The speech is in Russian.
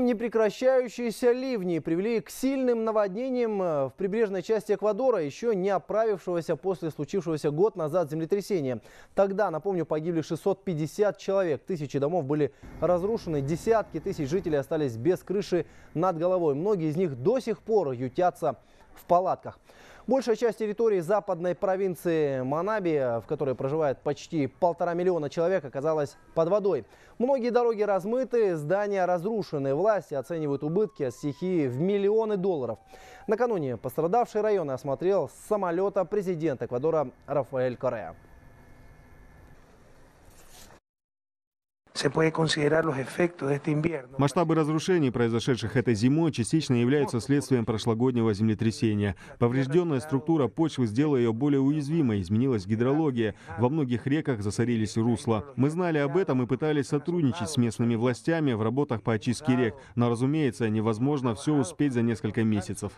Непрекращающиеся ливни привели к сильным наводнениям э, в прибрежной части Эквадора, еще не оправившегося после случившегося год назад землетрясения. Тогда, напомню, погибли 650 человек, тысячи домов были разрушены, десятки тысяч жителей остались без крыши над головой. Многие из них до сих пор ютятся в палатках. Большая часть территории западной провинции Манаби, в которой проживает почти полтора миллиона человек, оказалась под водой. Многие дороги размыты, здания разрушены. Власти оценивают убытки от стихии в миллионы долларов. Накануне пострадавший район осмотрел самолета президента Эквадора Рафаэль Корея. Масштабы разрушений, произошедших этой зимой, частично являются следствием прошлогоднего землетрясения. Поврежденная структура почвы сделала ее более уязвимой, изменилась гидрология. Во многих реках засорились русла. Мы знали об этом и пытались сотрудничать с местными властями в работах по очистке рек, но, разумеется, невозможно все успеть за несколько месяцев.